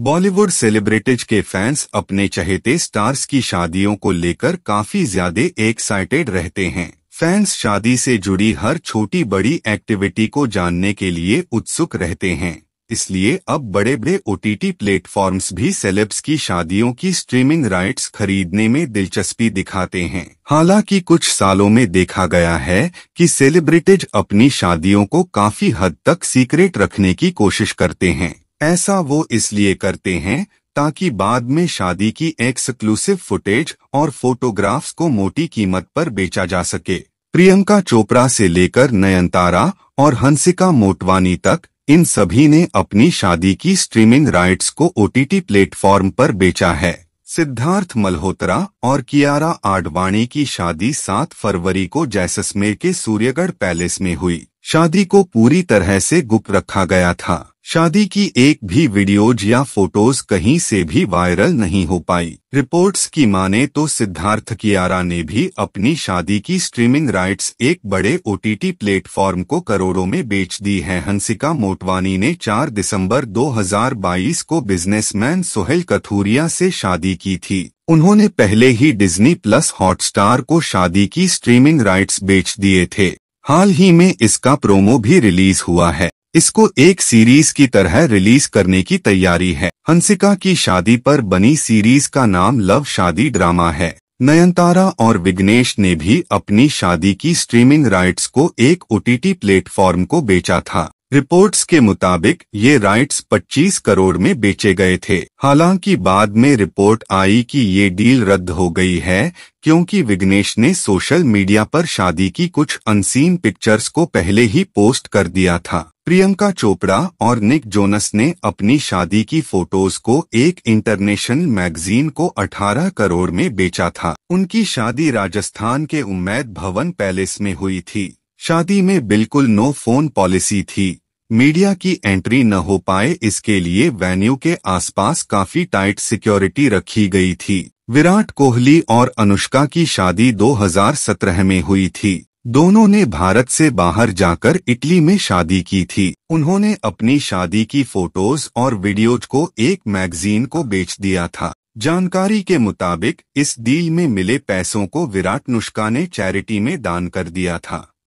Bollywood celebrities के fans अपने चहेते stars की शादियों को लेकर काफी ज्यादा एक्साइटेड रहते हैं फैंस शादी से जुड़ी हर छोटी बड़ी एक्टिविटी को जानने के लिए उत्सुक रहते हैं इसलिए अब बड़े बड़े ओटीटी प्लेटफॉर्म्स भी सेलेब्स की शादियों की स्ट्रीमिंग राइट्स खरीदने में दिलचस्पी दिखाते हैं हालांकि कुछ सालों में देखा गया है कि सेलिब्रिटीज अपनी शादियों को काफी हद तक सीक्रेट रखने की कोशिश करते हैं ऐसा वो इसलिए करते हैं ताकि बाद में शादी की एक्सक्लूसिव फुटेज और फोटोग्राफ्स को मोटी कीमत पर बेचा जा सके प्रियंका चोपड़ा से लेकर नयनतारा और हंसिका मोटवानी तक इन सभी ने अपनी शादी की स्ट्रीमिंग राइट्स को ओटीटी प्लेटफॉर्म पर बेचा है सिद्धार्थ मल्होत्रा और कियारा आडवाणी की शादी 7 फरवरी को जैसलमेर के सूर्यगढ़ पैलेस में हुई शादी को पूरी तरह से गुप्त रखा गया था शादी की एक भी वीडियोज या फोटोज कहीं से भी वायरल नहीं हो पाई रिपोर्ट्स की माने तो सिद्धार्थ कियारा ने भी अपनी शादी की स्ट्रीमिंग राइट्स एक बड़े ओटीटी प्लेटफॉर्म को करोड़ों में बेच दी है हंसिका मोटवानी ने 4 दिसंबर 2022 को बिजनेसमैन सोहेल कथूरिया से शादी की थी उन्होंने पहले ही डिज्नी प्लस हॉटस्टार को शादी की स्ट्रीमिंग राइट्स बेच दिए थे हाल ही में इसका प्रोमो भी रिलीज हुआ है इसको एक सीरीज की तरह रिलीज करने की तैयारी है हंसिका की शादी पर बनी सीरीज का नाम लव शादी ड्रामा है नयनतारा और विग्नेश ने भी अपनी शादी की स्ट्रीमिंग राइट्स को एक ओटीटी प्लेटफॉर्म को बेचा था रिपोर्ट्स के मुताबिक ये राइट्स 25 करोड़ में बेचे गए थे हालांकि बाद में रिपोर्ट आई कि ये डील रद्द हो गई है क्योंकि विग्नेश ने सोशल मीडिया पर शादी की कुछ अनसीन पिक्चर्स को पहले ही पोस्ट कर दिया था प्रियंका चोपड़ा और निक जोनस ने अपनी शादी की फोटोज को एक इंटरनेशनल मैगजीन को 18 करोड़ में बेचा था उनकी शादी राजस्थान के उम्मेद भवन पैलेस में हुई थी शादी में बिल्कुल नो फोन पॉलिसी थी मीडिया की एंट्री न हो पाए इसके लिए वेन्यू के आसपास काफी टाइट सिक्योरिटी रखी गई थी विराट कोहली और अनुष्का की शादी 2017 में हुई थी दोनों ने भारत से बाहर जाकर इटली में शादी की थी उन्होंने अपनी शादी की फोटोज और वीडियोज को एक मैगजीन को बेच दिया था जानकारी के मुताबिक इस डील में मिले पैसों को विराट नुष्का ने चैरिटी में दान कर दिया था